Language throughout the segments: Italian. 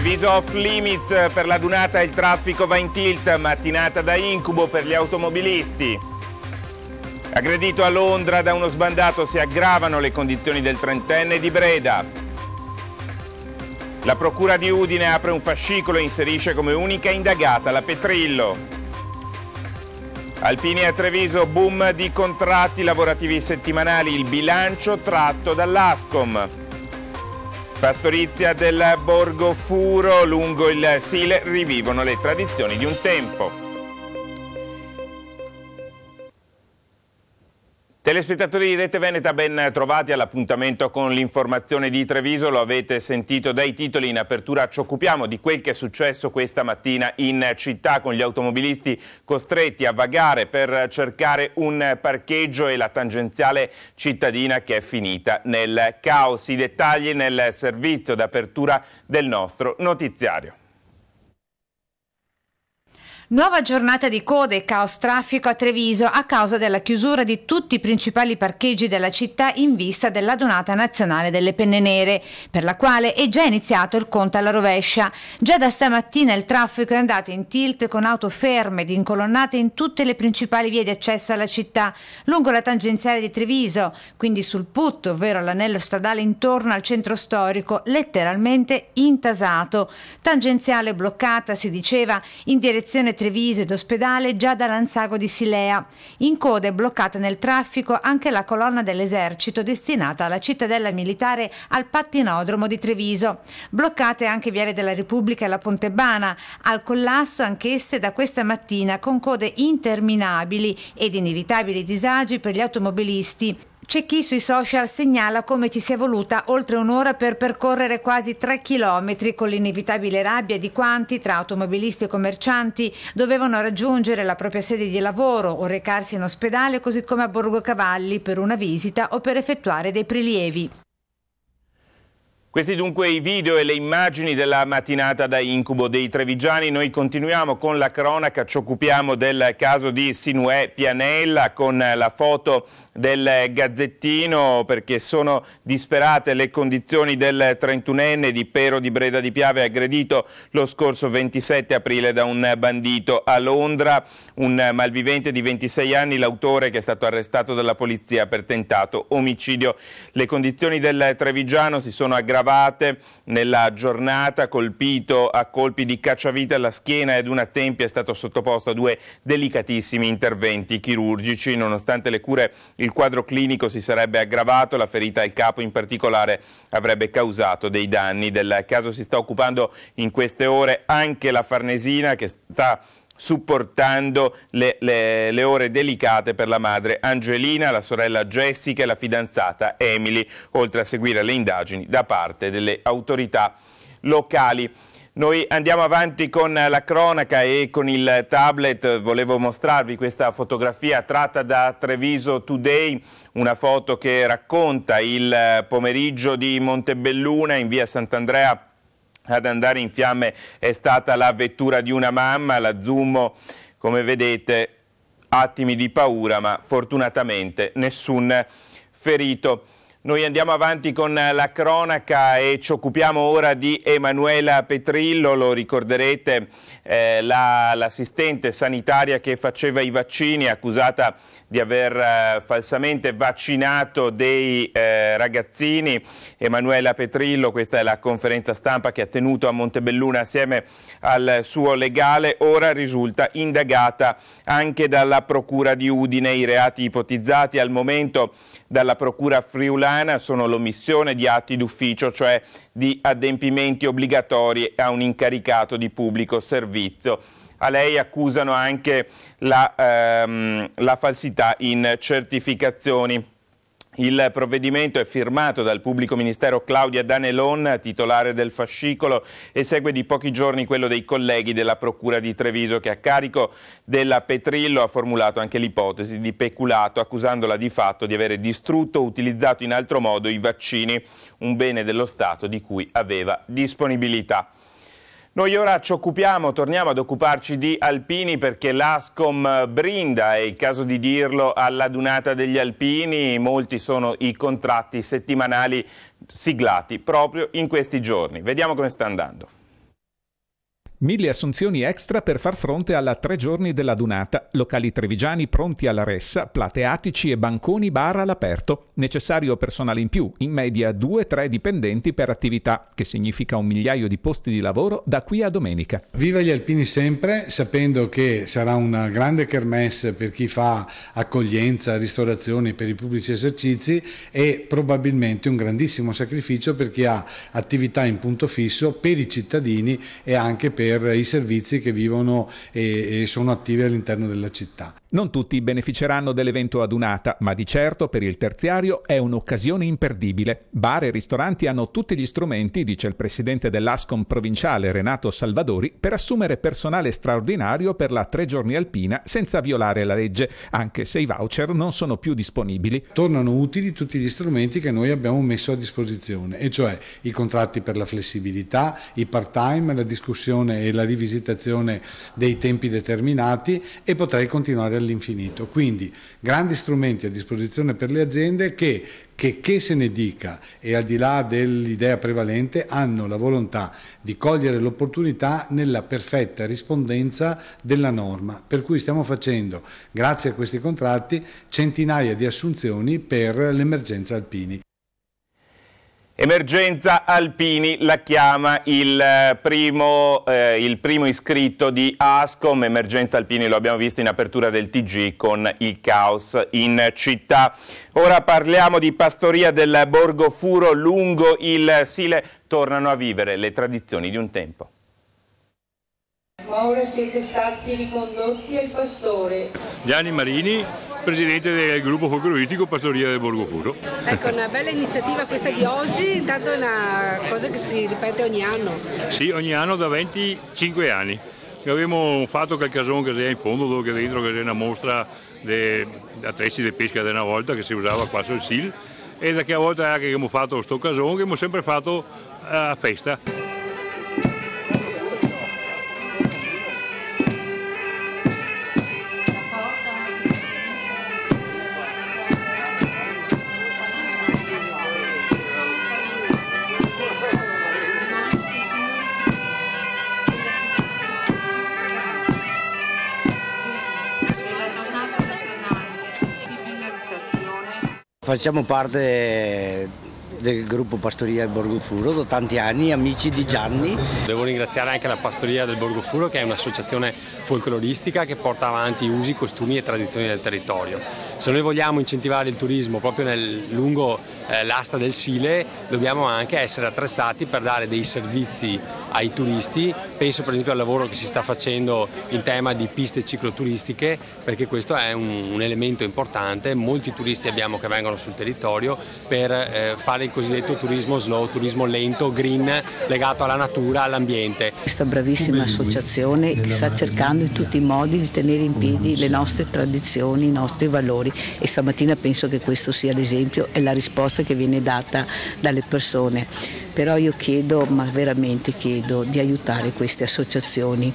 Treviso off limits eh, per la dunata il traffico va in tilt, mattinata da incubo per gli automobilisti. Aggredito a Londra da uno sbandato si aggravano le condizioni del trentenne di Breda. La procura di Udine apre un fascicolo e inserisce come unica indagata la Petrillo. Alpini a Treviso, boom di contratti lavorativi settimanali, il bilancio tratto dall'Ascom. Pastorizia del Borgo Furo lungo il Sile rivivono le tradizioni di un tempo. Telespettatori di Rete Veneta, ben trovati all'appuntamento con l'informazione di Treviso, lo avete sentito dai titoli in apertura, ci occupiamo di quel che è successo questa mattina in città con gli automobilisti costretti a vagare per cercare un parcheggio e la tangenziale cittadina che è finita nel caos. I dettagli nel servizio d'apertura del nostro notiziario. Nuova giornata di code e caos traffico a Treviso a causa della chiusura di tutti i principali parcheggi della città in vista della donata nazionale delle penne nere, per la quale è già iniziato il conto alla rovescia. Già da stamattina il traffico è andato in tilt con auto ferme ed incolonnate in tutte le principali vie di accesso alla città, lungo la tangenziale di Treviso, quindi sul putto, ovvero l'anello stradale intorno al centro storico, letteralmente intasato. Tangenziale bloccata, si diceva, in direzione Treviso ed ospedale già da Lanzago di Silea. In coda è bloccata nel traffico anche la colonna dell'esercito destinata alla cittadella militare al pattinodromo di Treviso. Bloccate anche Viale della Repubblica e la Pontebana, al collasso anch'esse da questa mattina con code interminabili ed inevitabili disagi per gli automobilisti c'è chi sui social segnala come ci sia voluta oltre un'ora per percorrere quasi tre chilometri con l'inevitabile rabbia di quanti, tra automobilisti e commercianti, dovevano raggiungere la propria sede di lavoro o recarsi in ospedale così come a Borgo Cavalli per una visita o per effettuare dei prelievi. Questi dunque i video e le immagini della mattinata da incubo dei trevigiani. Noi continuiamo con la cronaca, ci occupiamo del caso di Sinuè Pianella con la foto del Gazzettino perché sono disperate le condizioni del 31enne di Pero di Breda di Piave aggredito lo scorso 27 aprile da un bandito a Londra, un malvivente di 26 anni, l'autore che è stato arrestato dalla polizia per tentato omicidio. Le condizioni del trevigiano si sono aggravate Navate nella giornata colpito a colpi di cacciavite alla schiena ed una tempia è stato sottoposto a due delicatissimi interventi chirurgici. Nonostante le cure il quadro clinico si sarebbe aggravato, la ferita al capo in particolare avrebbe causato dei danni. Del caso si sta occupando in queste ore anche la Farnesina che sta supportando le, le, le, ore delicate per la madre Angelina, la sorella Jessica e la fidanzata Emily, oltre a seguire le indagini da parte delle autorità locali. Noi andiamo avanti con la cronaca e con il tablet volevo mostrarvi questa fotografia tratta da Treviso Today, una foto che racconta il pomeriggio di Montebelluna in via Sant'Andrea ad andare in fiamme è stata la vettura di una mamma, la Zummo, come vedete, attimi di paura, ma fortunatamente nessun ferito. Noi andiamo avanti con la cronaca e ci occupiamo ora di Emanuela Petrillo, lo ricorderete, eh, l'assistente la, sanitaria che faceva i vaccini, accusata di aver eh, falsamente vaccinato dei eh, ragazzini. Emanuela Petrillo, questa è la conferenza stampa che ha tenuto a Montebelluna assieme al suo legale, ora risulta indagata anche dalla Procura di Udine. I reati ipotizzati al momento dalla Procura friulana sono l'omissione di atti d'ufficio, cioè di adempimenti obbligatori a un incaricato di pubblico servizio a lei accusano anche la, ehm, la falsità in certificazioni. Il provvedimento è firmato dal pubblico ministero Claudia Danelon, titolare del fascicolo, e segue di pochi giorni quello dei colleghi della Procura di Treviso che a carico della Petrillo ha formulato anche l'ipotesi di peculato, accusandola di fatto di avere distrutto o utilizzato in altro modo i vaccini, un bene dello Stato di cui aveva disponibilità. Noi ora ci occupiamo, torniamo ad occuparci di alpini perché l'Ascom eh, brinda, è il caso di dirlo, alla all'adunata degli alpini, molti sono i contratti settimanali siglati proprio in questi giorni. Vediamo come sta andando. Mille assunzioni extra per far fronte alla tre giorni della Dunata, locali trevigiani pronti alla ressa, plateatici e banconi bar all'aperto. Necessario personale in più, in media 2-3 dipendenti per attività, che significa un migliaio di posti di lavoro da qui a domenica. Viva gli alpini sempre, sapendo che sarà una grande kermesse per chi fa accoglienza, ristorazione per i pubblici esercizi e probabilmente un grandissimo sacrificio per chi ha attività in punto fisso per i cittadini e anche per per i servizi che vivono e, e sono attivi all'interno della città. Non tutti beneficeranno dell'evento adunata, ma di certo per il terziario è un'occasione imperdibile. Bar e ristoranti hanno tutti gli strumenti, dice il presidente dell'ASCOM provinciale Renato Salvadori, per assumere personale straordinario per la tre giorni alpina senza violare la legge, anche se i voucher non sono più disponibili. Tornano utili tutti gli strumenti che noi abbiamo messo a disposizione, e cioè i contratti per la flessibilità, i part-time, la discussione e la rivisitazione dei tempi determinati e potrei continuare all'infinito. Quindi grandi strumenti a disposizione per le aziende che che, che se ne dica e al di là dell'idea prevalente hanno la volontà di cogliere l'opportunità nella perfetta rispondenza della norma, per cui stiamo facendo, grazie a questi contratti, centinaia di assunzioni per l'emergenza alpini. Emergenza Alpini la chiama il eh, primo, eh, il primo, iscritto di Ascom, Emergenza Alpini lo abbiamo visto in apertura del TG con il caos in città. Ora parliamo di Pastoria del Borgo Furo lungo il Sile, tornano a vivere le tradizioni di un tempo. Ma ora siete stati ricondotti al pastore. Gianni Marini, presidente del gruppo folcloristico Pastoria del Borgo Puro. Ecco, una bella iniziativa questa di oggi, intanto è una cosa che si ripete ogni anno. Sì, ogni anno da 25 anni. Abbiamo fatto quel casone che c'è in fondo, dove dentro c'è una mostra di attrezzi di pesca di una volta che si usava qua sul SIL e da che volta che abbiamo fatto questo casone che abbiamo sempre fatto eh, a festa. Facciamo parte del gruppo Pastoria del Borgo Furo, da tanti anni, amici di Gianni. Devo ringraziare anche la Pastoria del Borgo Furo che è un'associazione folcloristica che porta avanti usi, costumi e tradizioni del territorio. Se noi vogliamo incentivare il turismo proprio nel lungo eh, l'asta del Sile, dobbiamo anche essere attrezzati per dare dei servizi ai turisti. Penso per esempio al lavoro che si sta facendo in tema di piste cicloturistiche, perché questo è un, un elemento importante. Molti turisti abbiamo che vengono sul territorio per eh, fare il cosiddetto turismo slow, turismo lento, green, legato alla natura, all'ambiente. Questa bravissima associazione che sta cercando in tutti i modi di tenere in piedi le nostre tradizioni, i nostri valori lavoratori e stamattina penso che questo sia l'esempio e la risposta che viene data dalle persone. Però io chiedo, ma veramente chiedo, di aiutare queste associazioni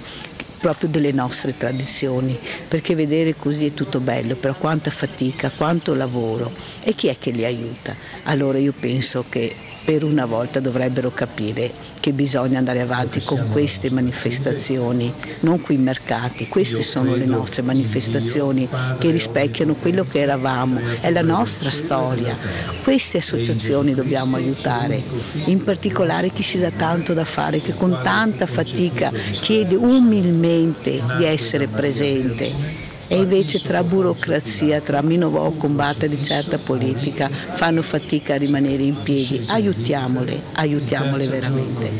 proprio delle nostre tradizioni, perché vedere così è tutto bello, però quanta fatica, quanto lavoro e chi è che li aiuta? Allora io penso che per una volta dovrebbero capire che bisogna andare avanti con queste manifestazioni, non qui in mercati, queste sono le nostre manifestazioni che rispecchiano quello che eravamo, è la nostra storia, queste associazioni dobbiamo aiutare, in particolare chi si dà tanto da fare, che con tanta fatica chiede umilmente di essere presente e invece tra burocrazia, tra Minnovò combatte di certa politica, fanno fatica a rimanere in piedi. Aiutiamole, aiutiamole veramente.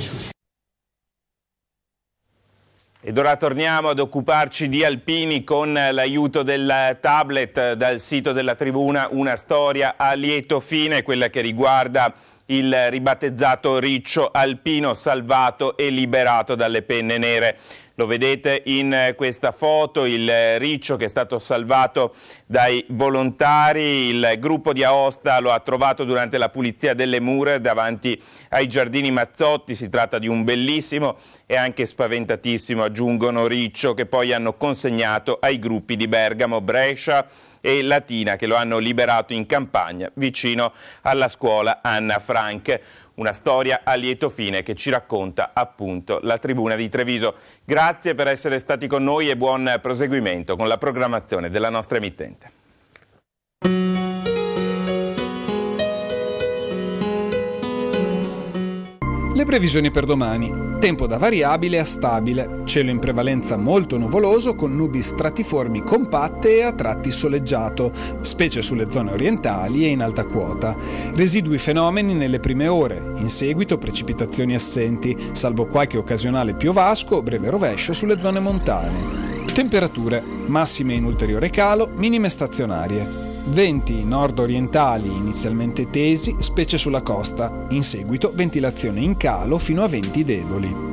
Ed ora torniamo ad occuparci di alpini con l'aiuto del tablet dal sito della tribuna Una storia a lieto fine, quella che riguarda il ribattezzato riccio alpino salvato e liberato dalle penne nere lo vedete in eh, questa foto, il eh, riccio che è stato salvato dai volontari, il gruppo di Aosta lo ha trovato durante la pulizia delle mura davanti ai giardini Mazzotti, si tratta di un bellissimo e anche spaventatissimo, aggiungono riccio, che poi hanno consegnato ai gruppi di Bergamo, Brescia, e Latina che lo hanno liberato in campagna vicino alla scuola Anna Frank una storia a lieto fine che ci racconta appunto la Tribuna di Treviso. Grazie per essere stati con noi e buon proseguimento con la programmazione della nostra emittente. Le previsioni per domani. Tempo da variabile a stabile, cielo in prevalenza molto nuvoloso con nubi stratiformi compatte e a tratti soleggiato, specie sulle zone orientali e in alta quota. Residui fenomeni nelle prime ore, in seguito precipitazioni assenti, salvo qualche occasionale piovasco o breve rovescio sulle zone montane. Temperature massime in ulteriore calo, minime stazionarie. Venti nord-orientali inizialmente tesi, specie sulla costa, in seguito ventilazione in calo fino a venti deboli.